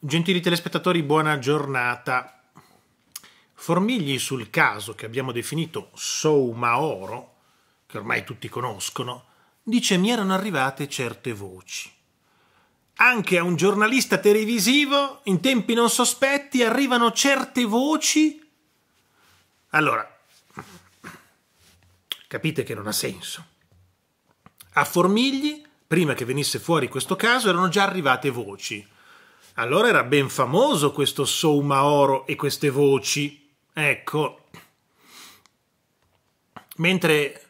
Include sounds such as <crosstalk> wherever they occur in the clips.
Gentili telespettatori, buona giornata. Formigli sul caso che abbiamo definito Sou Maoro, che ormai tutti conoscono, dice mi erano arrivate certe voci. Anche a un giornalista televisivo, in tempi non sospetti, arrivano certe voci. Allora, capite che non ha senso. A Formigli, prima che venisse fuori questo caso, erano già arrivate voci allora era ben famoso questo Soumaoro e queste voci. Ecco. Mentre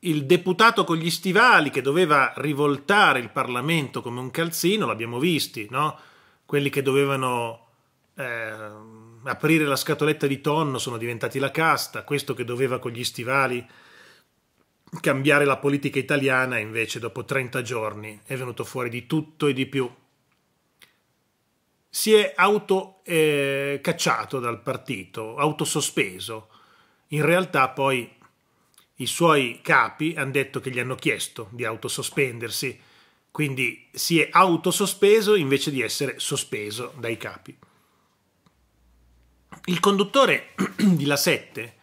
il deputato con gli stivali che doveva rivoltare il Parlamento come un calzino, l'abbiamo visti, no? Quelli che dovevano eh, aprire la scatoletta di tonno sono diventati la casta, questo che doveva con gli stivali cambiare la politica italiana invece dopo 30 giorni è venuto fuori di tutto e di più si è autocacciato eh, dal partito, autosospeso. In realtà poi i suoi capi hanno detto che gli hanno chiesto di autosospendersi, quindi si è autosospeso invece di essere sospeso dai capi. Il conduttore <clears throat> di La Sette,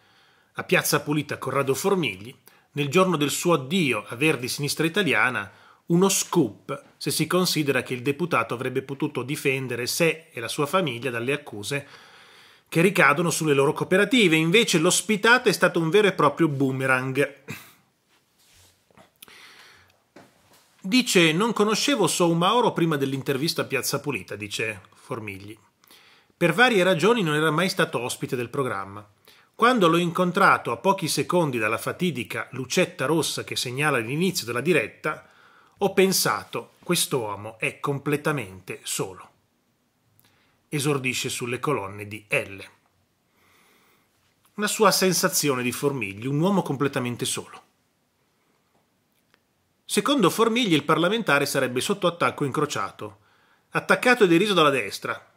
a Piazza Pulita Corrado Formigli, nel giorno del suo addio a Verdi Sinistra Italiana, uno scoop se si considera che il deputato avrebbe potuto difendere sé e la sua famiglia dalle accuse che ricadono sulle loro cooperative. Invece l'ospitato è stato un vero e proprio boomerang. Dice, non conoscevo Soumaoro prima dell'intervista a Piazza Pulita, dice Formigli. Per varie ragioni non era mai stato ospite del programma. Quando l'ho incontrato a pochi secondi dalla fatidica lucetta rossa che segnala l'inizio della diretta, ho pensato, quest'uomo è completamente solo. Esordisce sulle colonne di L. Una sua sensazione di Formigli, un uomo completamente solo. Secondo Formigli il parlamentare sarebbe sotto attacco incrociato, attaccato e deriso dalla destra,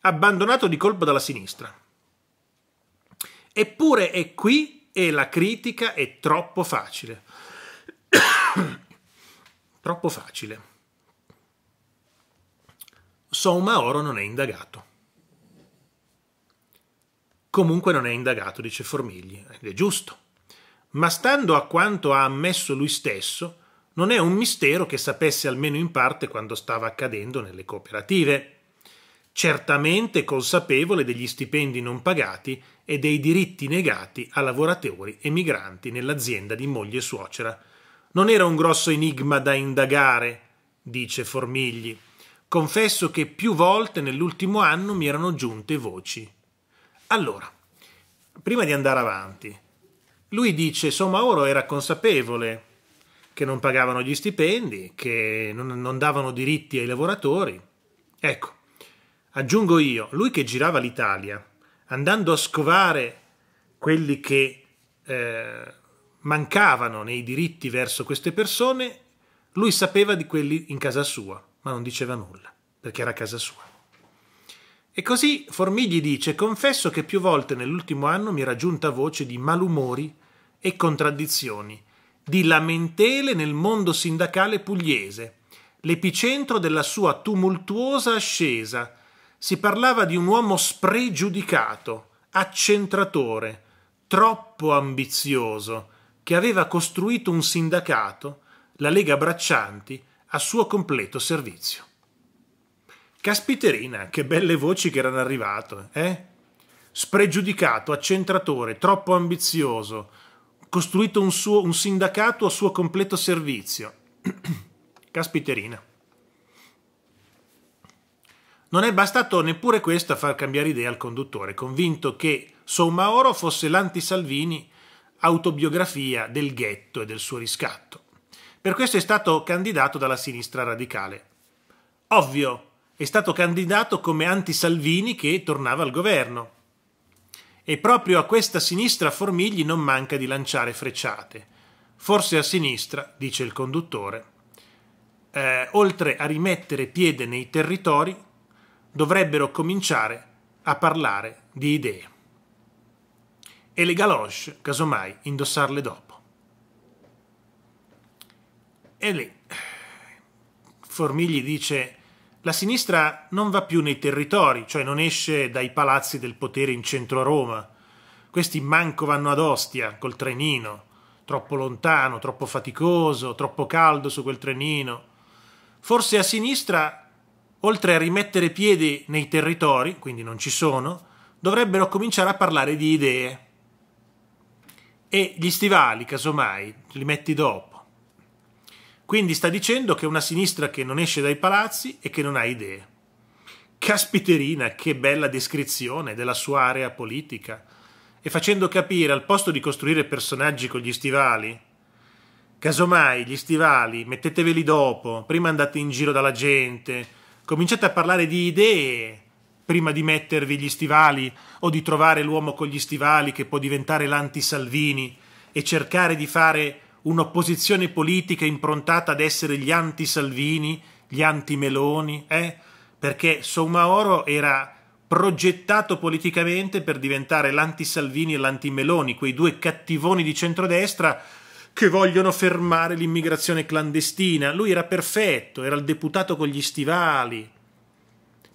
abbandonato di colpo dalla sinistra. Eppure è qui e la critica è troppo facile. Troppo facile. Soma Oro non è indagato. Comunque non è indagato, dice Formigli, ed è giusto. Ma stando a quanto ha ammesso lui stesso, non è un mistero che sapesse almeno in parte quanto stava accadendo nelle cooperative certamente consapevole degli stipendi non pagati e dei diritti negati a lavoratori emigranti nell'azienda di moglie e suocera non era un grosso enigma da indagare, dice Formigli. Confesso che più volte nell'ultimo anno mi erano giunte voci. Allora, prima di andare avanti, lui dice Somaoro era consapevole che non pagavano gli stipendi, che non, non davano diritti ai lavoratori. Ecco, aggiungo io, lui che girava l'Italia, andando a scovare quelli che eh, mancavano nei diritti verso queste persone, lui sapeva di quelli in casa sua, ma non diceva nulla, perché era casa sua. E così Formigli dice, confesso che più volte nell'ultimo anno mi era giunta voce di malumori e contraddizioni, di lamentele nel mondo sindacale pugliese, l'epicentro della sua tumultuosa ascesa. Si parlava di un uomo spregiudicato, accentratore, troppo ambizioso, che aveva costruito un sindacato, la Lega Braccianti, a suo completo servizio. Caspiterina, che belle voci che erano arrivate, eh? Spregiudicato, accentratore, troppo ambizioso, costruito un, suo, un sindacato a suo completo servizio. <clears throat> Caspiterina. Non è bastato neppure questo a far cambiare idea al conduttore, convinto che Sommaoro fosse l'anti-Salvini autobiografia del ghetto e del suo riscatto. Per questo è stato candidato dalla sinistra radicale. Ovvio, è stato candidato come anti-Salvini che tornava al governo. E proprio a questa sinistra Formigli non manca di lanciare frecciate. Forse a sinistra, dice il conduttore, eh, oltre a rimettere piede nei territori, dovrebbero cominciare a parlare di idee e le galosce, casomai, indossarle dopo. E lì Formigli dice la sinistra non va più nei territori, cioè non esce dai palazzi del potere in centro a Roma. Questi manco vanno ad Ostia col trenino, troppo lontano, troppo faticoso, troppo caldo su quel trenino. Forse a sinistra, oltre a rimettere piedi nei territori, quindi non ci sono, dovrebbero cominciare a parlare di idee e gli stivali, casomai, li metti dopo. Quindi sta dicendo che è una sinistra che non esce dai palazzi e che non ha idee. Caspiterina, che bella descrizione della sua area politica. E facendo capire, al posto di costruire personaggi con gli stivali, casomai gli stivali metteteveli dopo, prima andate in giro dalla gente, cominciate a parlare di idee, prima di mettervi gli stivali o di trovare l'uomo con gli stivali che può diventare l'anti-Salvini e cercare di fare un'opposizione politica improntata ad essere gli anti-Salvini, gli anti-Meloni, eh? perché Soumahoro era progettato politicamente per diventare l'anti-Salvini e l'anti-Meloni, quei due cattivoni di centrodestra che vogliono fermare l'immigrazione clandestina. Lui era perfetto, era il deputato con gli stivali,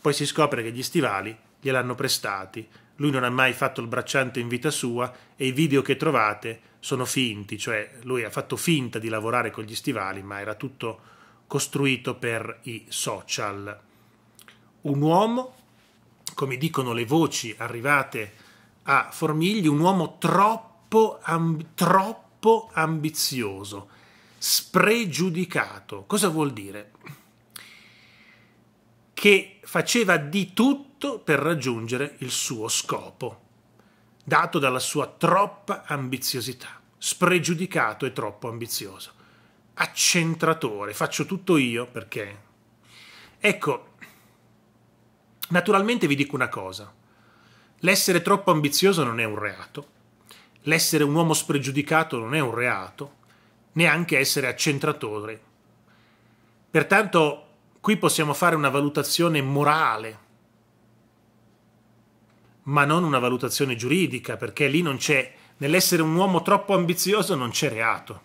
poi si scopre che gli stivali gliel'hanno prestati. Lui non ha mai fatto il bracciante in vita sua e i video che trovate sono finti, cioè lui ha fatto finta di lavorare con gli stivali, ma era tutto costruito per i social. Un uomo, come dicono le voci arrivate a Formigli, un uomo troppo, amb troppo ambizioso, spregiudicato. Cosa vuol dire? che faceva di tutto per raggiungere il suo scopo, dato dalla sua troppa ambiziosità, spregiudicato e troppo ambizioso, accentratore, faccio tutto io perché... Ecco, naturalmente vi dico una cosa, l'essere troppo ambizioso non è un reato, l'essere un uomo spregiudicato non è un reato, neanche essere accentratore. Pertanto Qui possiamo fare una valutazione morale, ma non una valutazione giuridica, perché lì non c'è, nell'essere un uomo troppo ambizioso non c'è reato.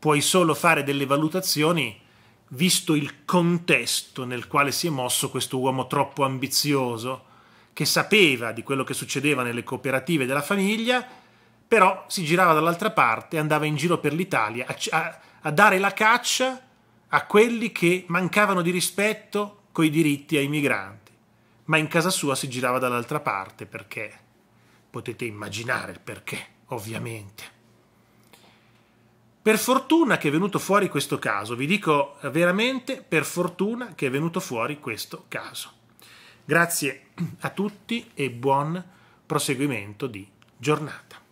Puoi solo fare delle valutazioni visto il contesto nel quale si è mosso questo uomo troppo ambizioso, che sapeva di quello che succedeva nelle cooperative della famiglia, però si girava dall'altra parte andava in giro per l'Italia a, a, a dare la caccia a quelli che mancavano di rispetto coi diritti ai migranti, ma in casa sua si girava dall'altra parte perché potete immaginare il perché, ovviamente. Per fortuna che è venuto fuori questo caso, vi dico eh, veramente per fortuna che è venuto fuori questo caso. Grazie a tutti e buon proseguimento di giornata.